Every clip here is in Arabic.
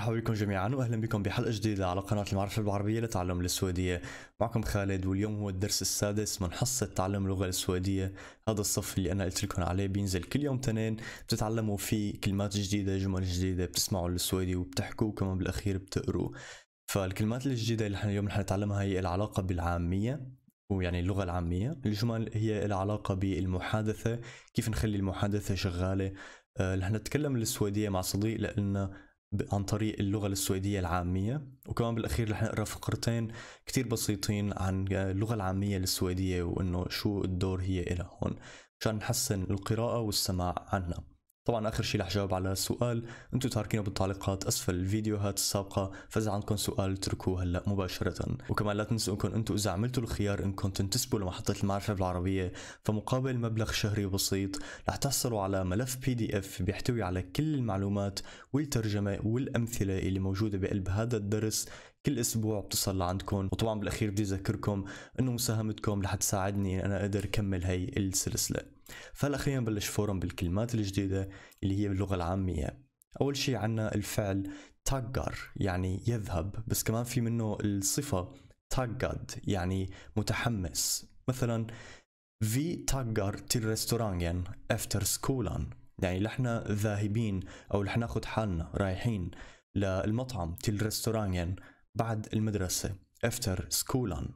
مرحبا بكم جميعا واهلا بكم بحلقه جديده على قناه المعرفه العربيه لتعلم السويديه معكم خالد واليوم هو الدرس السادس من حصه تعلم اللغه السويديه هذا الصف اللي انا قلت لكم عليه بينزل كل يوم تنين بتتعلموا فيه كلمات جديده جمل جديده بتسمعوا السويدي وبتحكوا وكمان بالاخير بتقروا فالكلمات الجديده اللي اليوم رح نتعلمها هي العلاقه بالعاميه ويعني اللغة العامية الجمل هي العلاقة بالمحادثة كيف نخلي المحادثة شغالة آه، رح نتكلم السويدية مع صديق لأنه عن طريق اللغة السويدية العامية وكمان بالأخير رح نقرأ فقرتين كتير بسيطين عن آه، اللغة العامية للسويدية وإنه شو الدور هي إلها هون عشان نحسن القراءة والسماع عنها طبعا اخر شيء رح جاوب على السؤال انتم تاركينه بالتعليقات اسفل الفيديوهات السابقه فاذا عندكم سؤال اتركوه هلا مباشره وكمان لا تنسوا انكم انتم اذا عملتوا الخيار انكم تنتسبوا لمحطه المعرفه بالعربيه فمقابل مبلغ شهري بسيط رح تحصلوا على ملف بي دي اف بيحتوي على كل المعلومات والترجمه والامثله اللي موجوده بقلب هذا الدرس كل اسبوع بتصل لعندكم وطبعا بالاخير بدي اذكركم انه مساهمتكم رح تساعدني ان انا اقدر اكمل هي السلسله فهلا خلينا نبلش فورا بالكلمات الجديده اللي هي باللغه العاميه اول شيء عندنا الفعل تاجر يعني يذهب بس كمان في منه الصفه تاجد يعني متحمس مثلا في تاجر تيل ريستورانجن افتر سكولان يعني نحن ذاهبين او رح ناخذ حالنا رايحين للمطعم تيل ريستورانجن بعد المدرسة after سكولان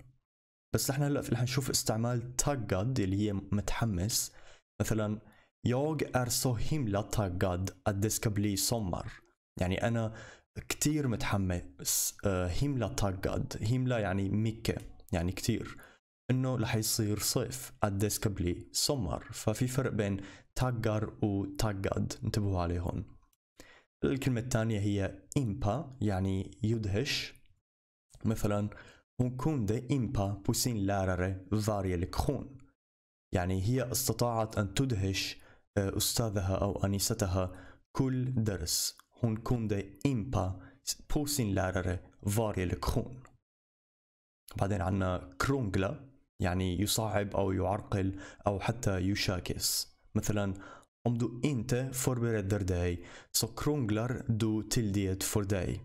بس نحن هلا رح نشوف استعمال تاجاد اللي هي متحمس مثلا يوغ ارسو هيملا تاجاد taggad att يعني أنا كتير متحمس هيملا تاجاد هيملا يعني ميكا يعني كتير انه رح يصير صيف قديس قبلي سمر ففي فرق بين تاجر وتاجد انتبهوا عليه هون الكلمة الثانية هي إمبا يعني يدهش مثلا hon kunde impa på sin lärare varje lektion يعني هي استطاعت أن تدهش أستاذها أو أنيستها كل درس hon kunde impa på sin lärare varje lektion بعدين عندنا كرونغلا يعني يصعب أو يعرقل أو حتى يشاكس مثلا Om du inte förbereder dig så krånglar du till det för dig.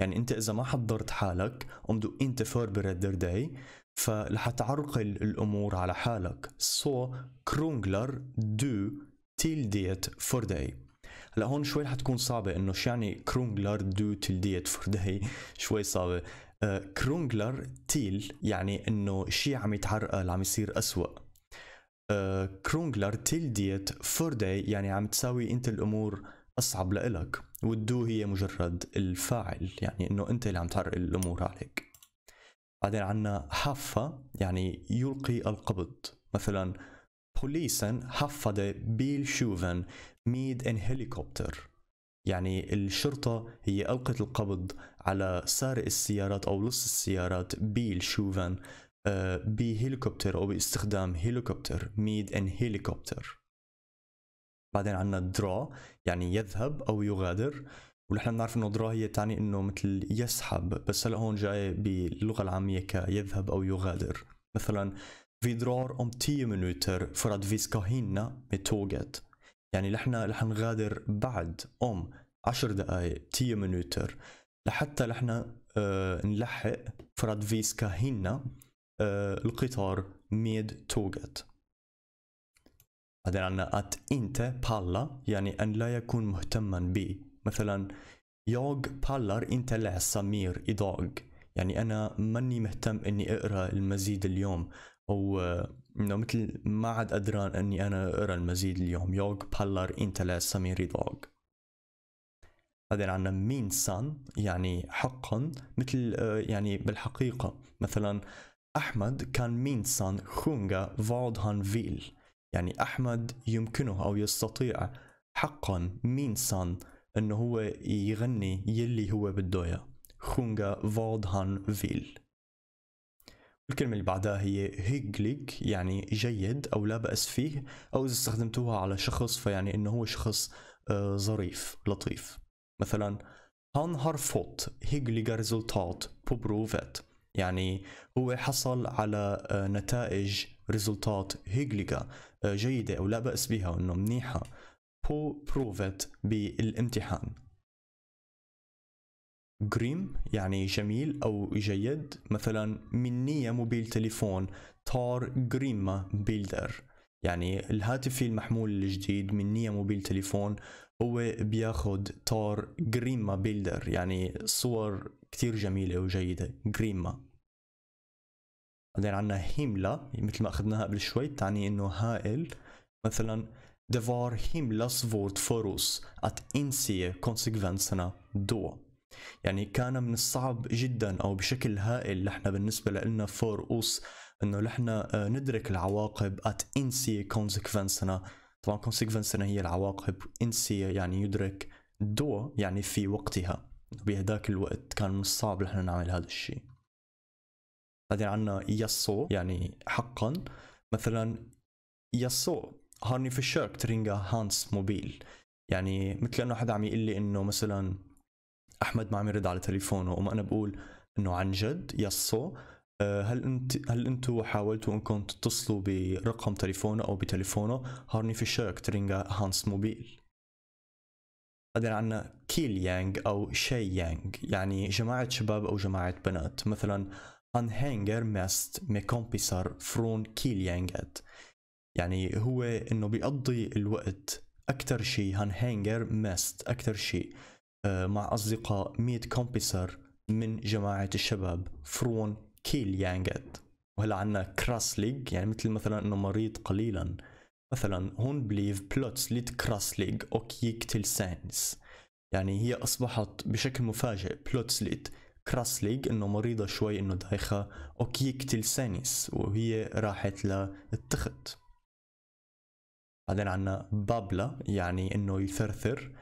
يعني انت اذا ما حضرت حالك دو انت فوربريدر داي فرح تعرقل الامور على حالك سو كرونجلر دو تيل ديت فور داي هلا هون شوي رح تكون صعبه انه شو يعني كرونجلر دو تيل ديت فور داي شوي صعبه آه كرونجلر تيل يعني انه شيء عم يتعرقل عم يصير اسوأ آه كرونجلر تيل ديت فور داي يعني عم تساوي انت الامور اصعب لإلك والدو هي مجرد الفاعل يعني انه انت اللي عم تعرقل الامور عليك بعدين عنا حافة يعني يلقي القبض مثلا بوليسن حفظ بيل شوفن ميد ان هليكوبتر يعني الشرطة هي ألقت القبض على سارق السيارات أو لص السيارات بيل شوفن آه، بهليكوبتر أو باستخدام هليكوبتر ميد ان هليكوبتر بعدين عندنا درا يعني يذهب او يغادر ونحن بنعرف انه درا هي تعني انه مثل يسحب بس هلا هون جاي باللغه العاميه كيذهب او يغادر مثلا في درار ام تي منوتر för فيس كاهينا متوجت يعني نحن رح نغادر بعد ام 10 دقائق تي منوتر لحتى نحن آه نلحق för فيس كاهينا آه القطار ميد توجت بعدين عندنا at انت بالا يعني أن لا يكون مهتما ب مثلا يوغ بالر انت لا سمير idag يعني أنا ماني مهتم إني أقرأ المزيد اليوم أو إنه مثل ما عاد ادران إني أنا أقرأ المزيد اليوم يوغ بالر انت لا سمير idag بعدين عندنا مين سان يعني حقا مثل آه، يعني بالحقيقة مثلا أحمد كان مين سان sjunga فولد هان فيل يعني احمد يمكنه او يستطيع حقا مين سان انه هو يغني يلي هو بده اياه خونغا فود هان فيل الكلمة اللي بعدها هي هيجليك يعني جيد أو لا بأس فيه أو إذا استخدمتوها على شخص فيعني إنه هو شخص آه، ظريف لطيف مثلا هان هارفوت fått hyggliga بوبروفيت يعني هو حصل على آه، نتائج ريزلتات هيجليكا آه، جيدة أو لا بأس بها وأنه منيحة بو بروفت بالامتحان جريم يعني جميل أو جيد مثلا منية موبيل تليفون تار جريما بيلدر يعني الهاتف المحمول الجديد من نية موبيل تليفون هو بياخد تار جريما بيلدر يعني صور كتير جميلة وجيدة جريما بعدين عنا هيملا مثل ما أخذناها قبل شوي تعني إنه هائل مثلا دفار هيملا سفورت svårt أت إنسية كونسيكفنسنا دو يعني كان من الصعب جدا أو بشكل هائل نحن بالنسبة لنا فور إنه نحن آه، ندرك العواقب أت إنسية كونسيكفنسنا طبعا كونسيكفنسنا هي العواقب إنسية يعني يدرك دو يعني في وقتها بهداك الوقت كان من الصعب نحن نعمل هذا الشيء بعدين عنا يسو يعني حقا مثلا يسو هارني في الشرك ترينجا هانس موبيل يعني مثل انه حدا عم يقول لي انه مثلا احمد ما عم يرد على تليفونه وما انا بقول انه عن جد يسو أه، هل انت هل انتم حاولتوا انكم تتصلوا برقم تليفونه او بتليفونه هارني في الشرك ترينجا هانس موبيل بعدين عندنا كيل يانج أو شي يانج يعني جماعة شباب أو جماعة بنات مثلا An Hänger مي كومبيسر فرون كيل killgänget. يعني هو انه بيقضي الوقت اكثر شيء han هانجر ماست اكثر شيء آه، مع اصدقاء 100 كومبيسر من جماعة الشباب فرون كيل يانجت وهلا عنا ليج يعني مثل مثلا انه مريض قليلا مثلا هون بليف بلوتسلي تكراسليج och gick till سانس يعني هي أصبحت بشكل مفاجئ بلوتسليت ليج إنه مريضة شوي إنه دايخة och gick سانس وهي راحت للتخت بعدين عنا بابلا يعني إنه يثرثر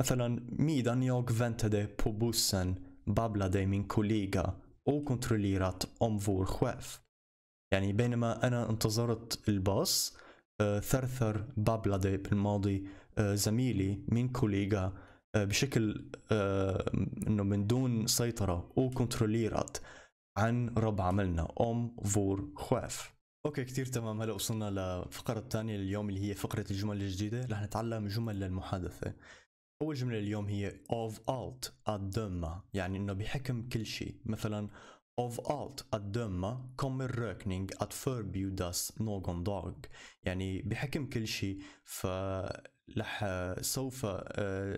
مثلا ميدان دي بوبوسن بابلا دي من كوليغا او كنتروليرات ام فور خواف يعني بينما أنا انتظرت الباص أه، ثرثر بابلدي بالماضي أه، زميلي من كوليغا أه، بشكل انه من دون سيطره وكنتروليرات عن رب عملنا ام فور خواف اوكي كثير تمام هلا وصلنا للفقره الثانيه لليوم اللي هي فقره الجمل الجديده رح نتعلم جمل للمحادثه اول جمله اليوم هي of alt الضمه يعني انه بحكم كل شيء مثلا Av allt att döma kommer rökning att förbjudas någon dag يعني بحكم كل شيء فلح سوف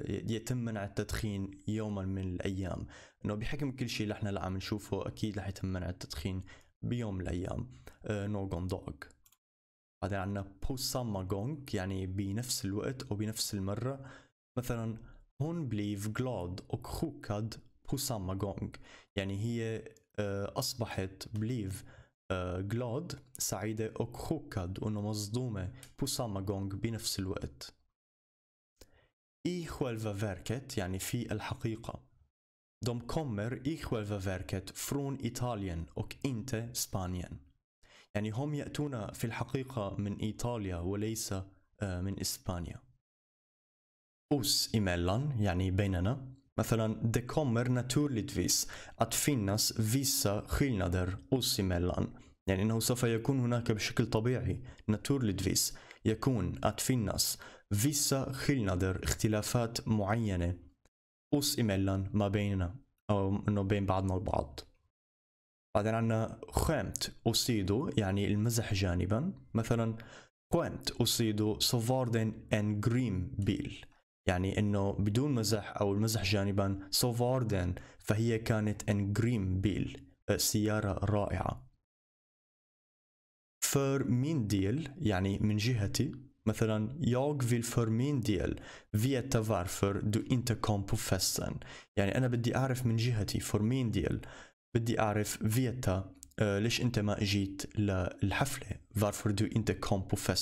يتم منع التدخين يوما من الأيام إنه بحكم كل شيء اللي اللي عم نشوفه أكيد رح يتم منع التدخين بيوم من الأيام نوغون دوغ بعدين عندنا بوساما جونغ يعني بنفس الوقت أو بنفس المرة مثلا هون بليف جلاد och chockad på samma يعني هي آه، أصبحت بليف آه، جلاد سعيدة وكوكد وأنه مصدومة جونغ بنفس الوقت إي خوالفا فيركت يعني في الحقيقة دوم كومر إي خوالفا فيركت فرون إيطاليان وك إنت سبانيان يعني هم يأتون في الحقيقة من إيطاليا وليس آه، من إسبانيا أوس إيميلان يعني بيننا مثلا det kommer naturligtvis att finnas vissa skillnader oss emellan يعني انه سوف يكون هناك بشكل طبيعي naturligtvis يكون att finnas vissa skillnader اختلافات معينه oss emellan ما بيننا او انه بين بعضنا البعض بعدين عندنا خامت أصيدو يعني المزح جانبا مثلا خامت أصيدو صفاردن ان جريم بيل يعني انه بدون مزح او المزح جانبا سو فاردن فهي كانت ان جريم بيل سيارة رائعة فر مين ديل يعني من جهتي مثلا يوغ فيل فر مين ديل فيا varför du inte kom på يعني انا بدي اعرف من جهتي فر مين ديل بدي اعرف فيتا آه، ليش انت ما اجيت للحفلة فارفر دو انت كومبو på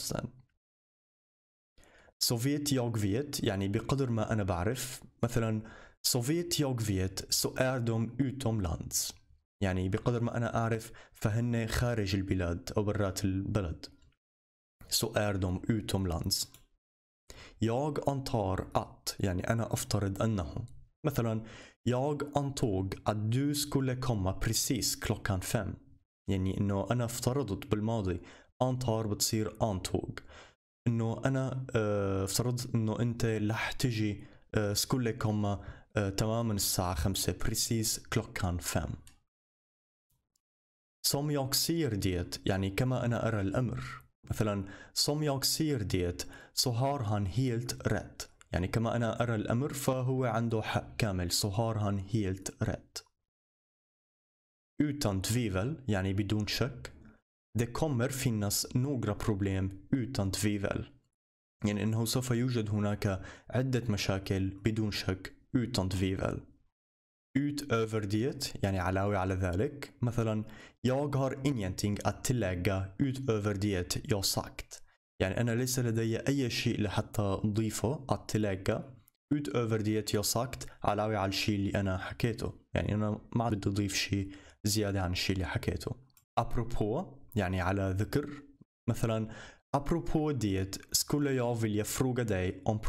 سوفيت يوغفيت يعني بقدر ما أنا بعرف مثلا سوفيت يوغفيت فيت سو أردم أوتوم لاندز يعني بقدر ما أنا أعرف فهن خارج البلاد أو برات البلد سو أردم أوتوم لاندز يوغ انتار ات يعني أنا أفترض أنه مثلا يوغ انتوغ ادوس du skulle بريسيس precis klockan يعني أنه أنا افترضت بالماضي انتار بتصير انتوغ انه انا آه، افترضت انه انت رح تجي سكول آه، هم آه، تماما الساعة خمسة بريسيز كلوك كان فام سوميوك سير ديت يعني كما أنا أرى الأمر مثلا سوميوك سير ديت سهار هان هيلت رات يعني كما أنا أرى الأمر فهو عنده حق كامل سهار هان هيلت رات يوتان تفيفل يعني بدون شك Det kommer finnas några problem utan tvivel. يعني انه سوف يوجد هناك عدة مشاكل بدون شك utan tvivel. Utöver det, يعني علاوة على ذلك, مثلا jag har ingenting att tillägga utöver det jag sagt. يعني أنا ليس لدي أي شيء لحتى أضيفه att tillägga utöver det jag sagt علاوة على الشيء اللي أنا حكيته. يعني أنا ما بدي أضيف شيء زيادة عن الشيء اللي حكيته. ابروبو يعني على ذكر مثلا ابروبو ديت سكولا jag vilja fråga dig om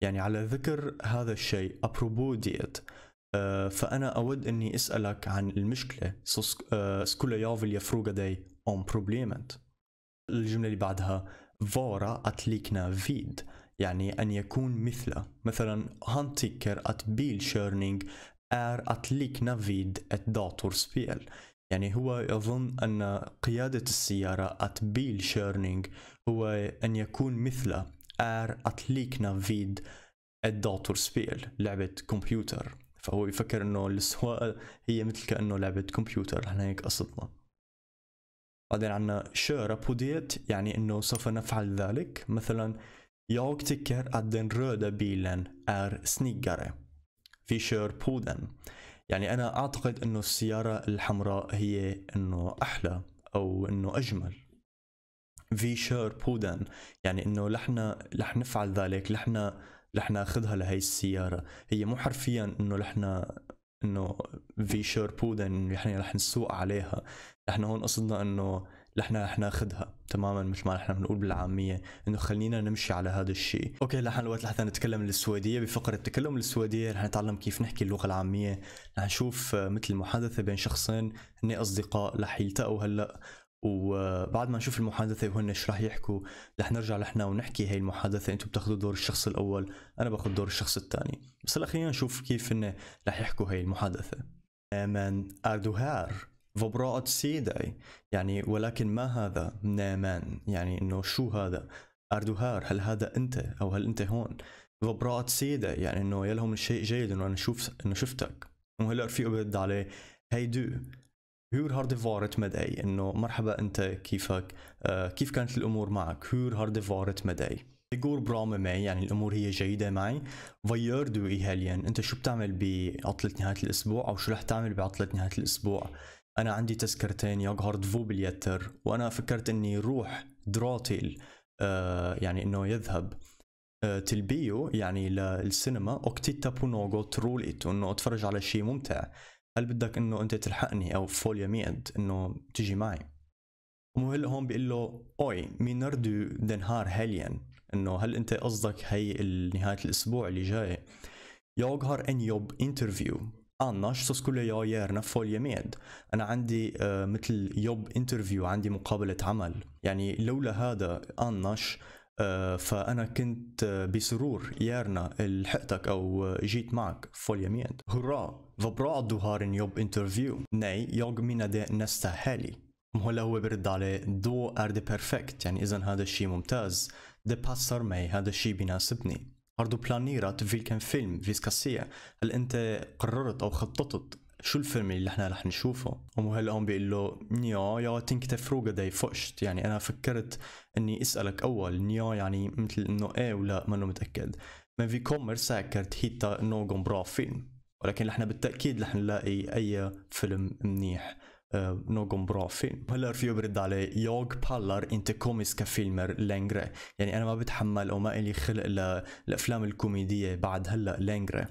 يعني على ذكر هذا الشيء ابروبو ديت آه، فأنا أود إني أسألك عن المشكلة سكولا jag vilja fråga dig om الجملة اللي بعدها فورا اتليكنا فيد يعني أن يكون مثله مثلا هانتيكر ات بيل شيرنينج ار اتليكنا فيد ات داتور سبيل يعني هو يظن أن قيادة السيارة at Bill Schörning هو أن يكون مثل ار اتليكنا فيد الداتور سبيل لعبة كمبيوتر فهو يفكر انه السواقة هي مثل كأنه لعبة كمبيوتر احنا هيك قصدنا بعدين عنا شو بوديت يعني انه سوف نفعل ذلك مثلا يوك تكر أدن رودا بيلن آر سنيجاري في Vi بودن يعني انا اعتقد انه السياره الحمراء هي انه احلى او انه اجمل في شير بودن يعني انه لحنا رح نفعل ذلك لحنا رح ناخذها لهي السياره هي مو حرفيا انه لحنا انه في شير بودن نحن رح نسوق عليها نحن هون قصدنا انه لحنا رح ناخذها تماما مثل ما نحن بنقول بالعاميه انه خلينا نمشي على هذا الشيء اوكي لحن الوقت لحتى نتكلم السويديه بفقره تكلم السويديه رح نتعلم كيف نحكي اللغه العاميه رح نشوف آه، مثل محادثه بين شخصين هن اصدقاء رح يلتقوا هلا وبعد ما نشوف المحادثة وهن ايش رح يحكوا رح نرجع لحنا ونحكي هي المحادثة انتم بتاخذوا دور الشخص الأول أنا باخذ دور الشخص الثاني بس هلا خلينا نشوف كيف هن رح يحكوا هي المحادثة. Men är du فبراءة سيداي يعني ولكن ما هذا نامان يعني انه شو هذا اردوهار هل هذا انت او هل انت هون فبراءة سيداي يعني انه يلهم الشيء جيد انه انا شوف انه شفتك وهلا رفيقه برد عليه هاي دو هور هارد فارت مداي انه مرحبا انت كيفك آه كيف كانت الامور معك هور هارد فارت مداي يقول برام معي يعني الامور هي جيده معي فيردو ايهاليان انت شو بتعمل بعطله نهايه الاسبوع او شو رح تعمل بعطله نهايه الاسبوع أنا عندي تذكرتين يوغهارد دفو باليتر وأنا فكرت إني روح دروتيل آه يعني إنه يذهب آه تلبيو يعني للسينما أوكتيتا بونوغو تروليت إنه أتفرج على شيء ممتع هل بدك إنه أنت تلحقني أو فوليا ميد إنه تجي معي مو هلا هون بيقول له اوي ميناردو دنهار هاليان انه هل انت قصدك هي نهايه الاسبوع اللي جاي يوغهر ان يوب انترفيو Annars så skulle jag gärna följa med. أنا عندي آه، مثل job interview عندي مقابلة عمل يعني لولا هذا annars آه، آه، فأنا كنت بسرور يارنا لحقتك أو جيت معك följa med. Hurra! Vad bra att du har en مينا Nej, jag menade nästa helg. هلا هو برد عليه دو ار دي بيرفكت يعني اذا هذا الشيء ممتاز ده passar mig هذا الشيء بيناسبني دو بلانيرات في كان فيلم فيس كاسية هل انت قررت او خططت شو الفيلم اللي احنا رح نشوفه ومو هون بيقول له نيا يا تنك فروغا داي فشت يعني انا فكرت اني اسألك اول نيا يعني مثل انه ايه ولا انه متأكد من في كومر ساكرت هيتا نوغم برا فيلم ولكن نحن بالتأكيد رح نلاقي اي فيلم منيح Eh, någon bra film. والارث يبرد عليه jag pallar inte komiska filmer längre يعني أنا ما بتحمل أو ما إلي خلق للأفلام الكوميدية بعد هلأ längre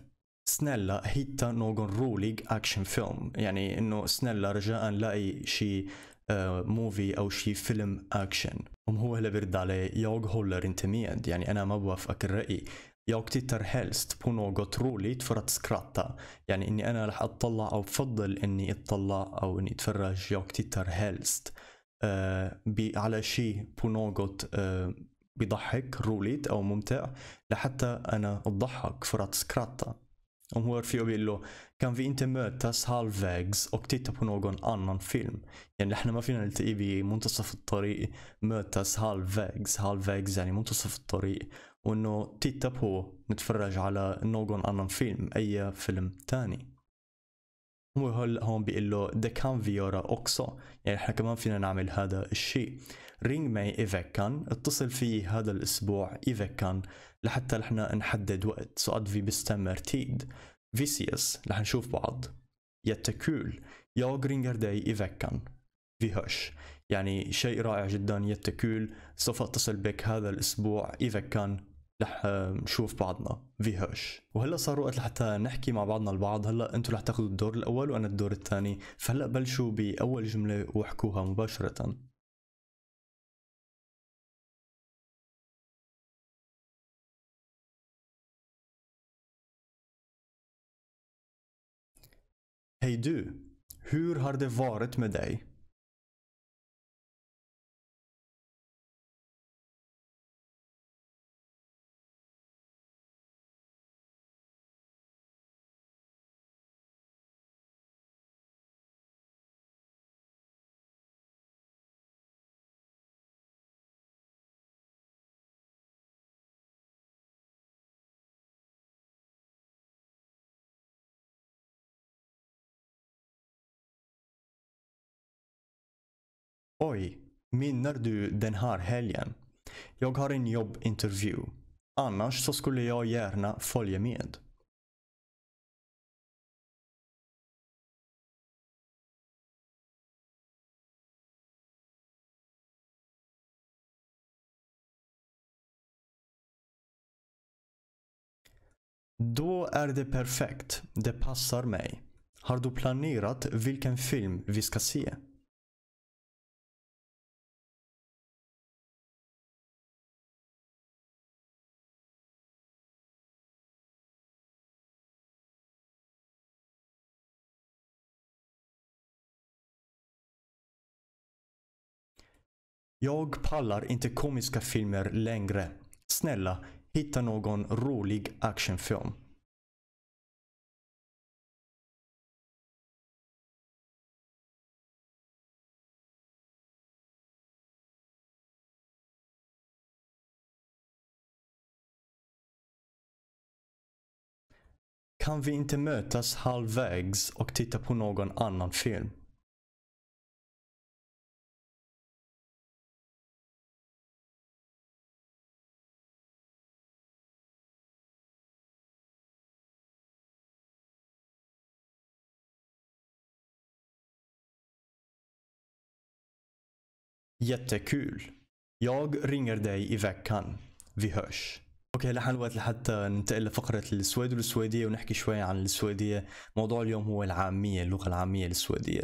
سنيلا هيتا نوغون روليج اكشن فيلم يعني انه سنيلا رجاء لاقي شي موفي آه، او شي فيلم اكشن ام هو اللي برد عليه يوغ هولر انت ميد يعني انا ما بوافقك الرأي يوغ تيتر هيلست بونو غوترولي تفرت سكراتا يعني اني انا رح اتطلع او بفضل اني اتطلع او اني اتفرج يوغ تيتر هيلست آه، على شيء بونو غوت آه، بضحك روليت او ممتع لحتى انا اضحك فرات سكراتا de Murphy och Willow. Kan vi inte mötas halvvägs och titta på någon annan film? يعني احنا ما فينا نلتقي بمنتصف الطريق mötas halvvägs. Halvvägs يعني منتصف الطريق. وانه titta på نتفرج على någon annan film. اي فيلم تاني. هو هون بيقول له ده كان في يورا اوكسا يعني احنا كمان فينا نعمل هذا الشيء رينج معي اذا كان اتصل فيه هذا الاسبوع اذا كان لحتى نحن نحدد وقت صاد في بستمر تيد فيسيس رح نشوف بعض يتكول جرينجر داي ايفكان في هش يعني شيء رائع جدا يتكول سوف اتصل بك هذا الاسبوع ايفكان رح نشوف بعضنا في هش وهلا صار وقت لحتى نحكي مع بعضنا البعض هلا انتم رح تاخذوا الدور الاول وانا الدور الثاني فهلا بلشوا باول جمله واحكوها مباشره Hej du! Hur har det varit med dig? Oj, minnar du den här helgen? Jag har en jobbintervju. Annars så skulle jag gärna följa med. Då är det perfekt. Det passar mig. Har du planerat vilken film vi ska se? Jag pallar inte komiska filmer längre. Snälla, hitta någon rolig actionfilm. Kan vi inte mötas halvvägs och titta på någon annan film? Jättekul. Jag ringer dig i veckan. Vi hörs. اوكي لحن الوقت لحتى ننتقل لفقرة السويد والسويدية ونحكي شوي عن السويدية، موضوع اليوم هو العامية، اللغة العامية للسويدية،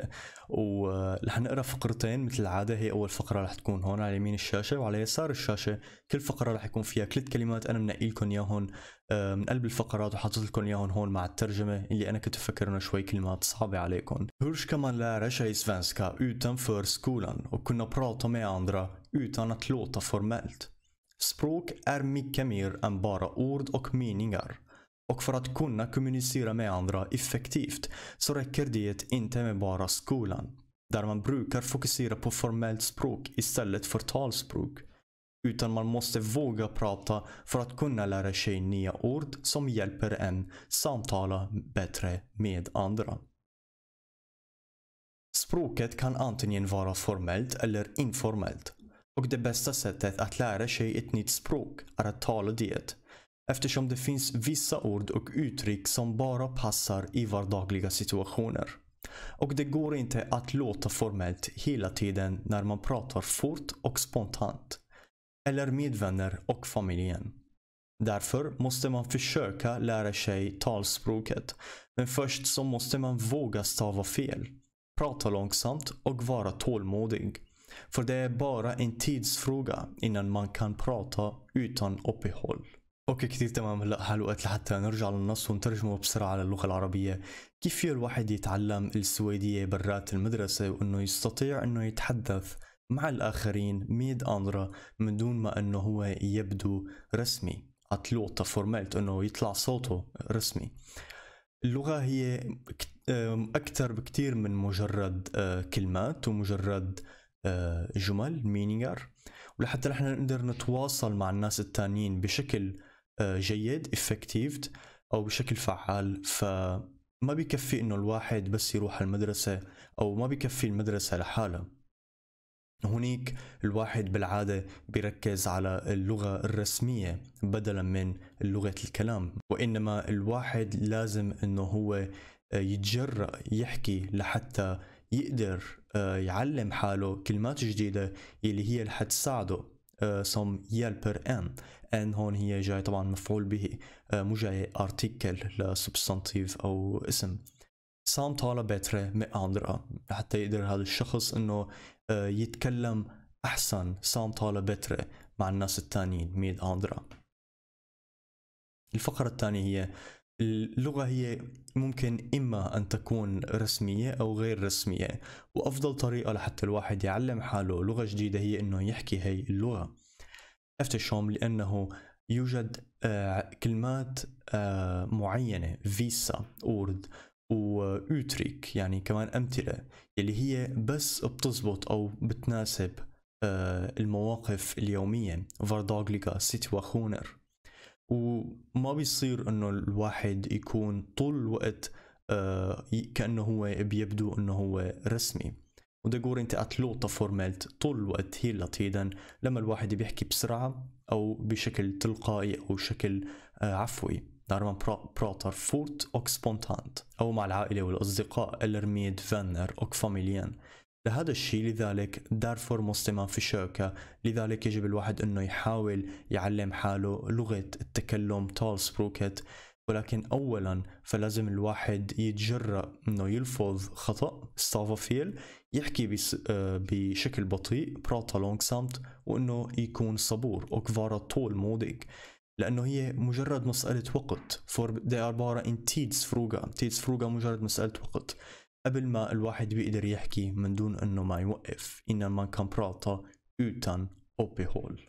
ورح نقرا فقرتين مثل العادة هي أول فقرة رح تكون هون على يمين الشاشة وعلى يسار الشاشة، كل فقرة رح يكون فيها ثلاث كلمات أنا منقي لكم إياهم آه، من قلب الفقرات وحاطط لكم إياهم هون مع الترجمة اللي أنا كنت مفكر إنه شوي كلمات صعبة عليكم. Hur كمان لا lära سفانسكا svenska فور سكولان وكنا kunna prata اندرا andra utan att Språk är mycket mer än bara ord och meningar. Och för att kunna kommunicera med andra effektivt så räcker det inte med bara skolan. Där man brukar fokusera på formellt språk istället för talspråk. Utan man måste våga prata för att kunna lära sig nya ord som hjälper en samtala bättre med andra. Språket kan antingen vara formellt eller informellt. Och det bästa sättet att lära sig ett nytt språk är att tala det. Eftersom det finns vissa ord och uttryck som bara passar i vardagliga situationer. Och det går inte att låta formellt hela tiden när man pratar fort och spontant. Eller med vänner och familjen. Därför måste man försöka lära sig talspråket. Men först så måste man våga stava fel, prata långsamt och vara tålmodig. För det är bara en tidsfråga innan man kan prata utan uppehåll. اوكي كثير تمام هلا حال وقت لحتى نرجع للنص ونترجمه بسرعه على اللغه العربيه كيف في الواحد يتعلم السويديه برات المدرسه وانه يستطيع انه يتحدث مع الاخرين ميد اندرا من دون ما انه هو يبدو رسمي اتلوتا فورمالت انه يطلع صوته رسمي اللغه هي اكثر بكثير من مجرد كلمات ومجرد آه، جمل مينيار ولحتى نحن نقدر نتواصل مع الناس التانيين بشكل آه، جيد افكتيف او بشكل فعال فما بكفي انه الواحد بس يروح المدرسة او ما بكفي المدرسة لحالها هنيك الواحد بالعادة بيركز على اللغة الرسمية بدلا من لغة الكلام وإنما الواحد لازم أنه هو آه، يتجرأ يحكي لحتى يقدر آه، يعلم حاله كلمات جديدة اللي هي اللي حتساعده سم يلبر ان ان هون هي جاي طبعا مفعول به آه، مو جاي ارتيكل لسبستانتيف او اسم سام طالب بيتر مئاندرا آه، حتى يقدر هذا الشخص انه يتكلم احسن سام طالب بيتر مع الناس التانيين ميد اندرا الفقرة الثانية هي اللغة هي ممكن إما أن تكون رسمية أو غير رسمية وأفضل طريقة لحتى الواحد يعلم حاله لغة جديدة هي أنه يحكي هي اللغة أفتشهم لأنه يوجد آه، كلمات آه، معينة فيسا أورد وأوتريك يعني كمان أمثلة اللي هي بس بتزبط أو بتناسب آه، المواقف اليومية سيتي سيتوخونر وما بيصير انه الواحد يكون طول الوقت آه، كانه هو بيبدو انه هو رسمي وده انت اتلو فورمالت طول الوقت هي لطيدا لما الواحد بيحكي بسرعه او بشكل تلقائي او شكل آه، عفوي دارما بروتر فورت اوك سبونتانت او مع العائله والاصدقاء الرميد فانر اوك فاميليان لهذا الشيء لذلك دارفور مسلمة في الشوكة لذلك يجب الواحد أنه يحاول يعلم حاله لغة التكلم تول سبروكت ولكن أولا فلازم الواحد يتجرأ أنه يلفظ خطأ ستافافيل يحكي بس آه، بشكل بطيء براتا لونج سامت وأنه يكون صبور وكفارا طول موديك لأنه هي مجرد مسألة وقت فور ار they ان bara فروغا tidsfråga فروغا مجرد مسألة وقت قبل ما الواحد بيقدر يحكي من دون انه ما يوقف innan كان براطا اوتان او بيهول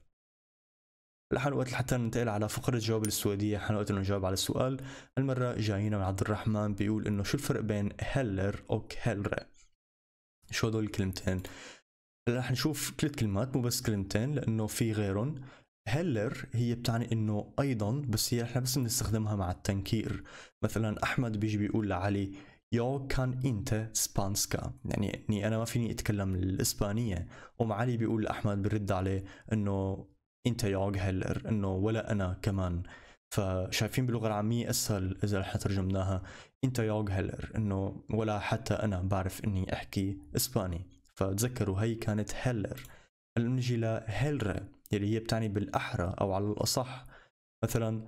لحان وقت حتى ننتقل على فقرة جواب السعودية حان وقت نجاوب على السؤال المرة جايينا من عبد الرحمن بيقول انه شو الفرق بين هلر او كهلر شو هدول الكلمتين هلا رح نشوف ثلاث كلمات مو بس كلمتين لانه في غيرهم هلر هي بتعني انه ايضا بس هي احنا بس بنستخدمها مع التنكير مثلا احمد بيجي بيقول لعلي يو كان انت سبانسكا يعني, اني أنا ما فيني أتكلم الإسبانية أم علي بيقول لأحمد برد عليه أنه أنت ياغ هيلر أنه ولا أنا كمان فشايفين باللغة العامية أسهل إذا رح ترجمناها أنت ياغ هيلر أنه ولا حتى أنا بعرف أني أحكي إسباني فتذكروا هي كانت هيلر هلا بنجي لهلر اللي هي بتعني بالأحرى أو على الأصح مثلا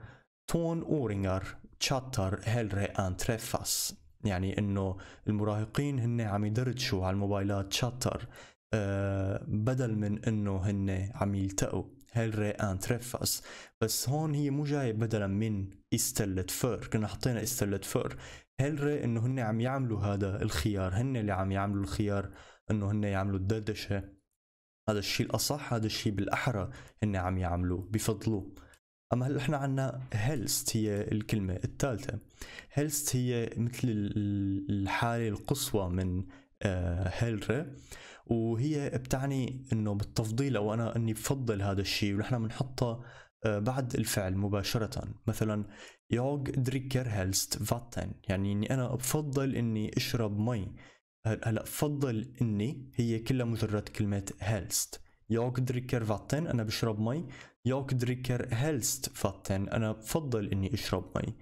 تون اورينجر تشاتر هيلر أن تريفاس يعني انه المراهقين هن عم يدردشوا على الموبايلات شاطر أه بدل من انه هن عم يلتقوا هل ريقان ترفس بس هون هي مو جاي بدلا من استلت فور كنا حطينا استلت فور هل ري انه هن عم يعملوا هذا الخيار هن اللي عم يعملوا الخيار انه هن يعملوا الدردشة هذا الشيء الاصح هذا الشيء بالاحرى هن عم يعملوه بفضلوه اما هلا احنا عندنا هيلست هي الكلمه الثالثه هيلست هي مثل الحاله القصوى من هيلره آه، وهي بتعني انه بالتفضيل او انا اني بفضل هذا الشيء ونحن بنحطها آه، بعد الفعل مباشرة مثلا يوغ دريكر هيلست فاتن يعني اني انا بفضل اني اشرب مي هلا بفضل اني هي كلها مجرد كلمة هيلست يوغ دريكر فاتن انا بشرب مي jag dricker helst vatten. أنا بفضل إني أشرب مي.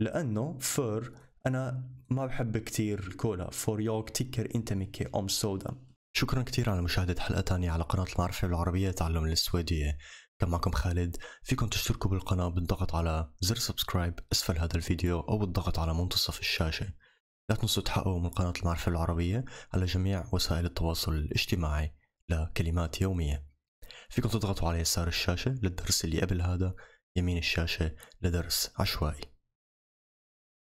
لأنه فور أنا ما بحب كتير الكولا فور يوك تيكر أنت مكي أم سودا شكرا كثير على مشاهدة حلقة ثانيه على قناة المعرفة بالعربية تعلم السويديه كان معكم خالد فيكم تشتركوا بالقناة بالضغط على زر سبسكرايب أسفل هذا الفيديو أو بالضغط على منتصف الشاشة لا تنسوا تحققوا من قناة المعرفة العربية على جميع وسائل التواصل الاجتماعي لكلمات يومية فيكم تضغطوا على يسار الشاشة للدرس اللي قبل هذا يمين الشاشة لدرس عشوائي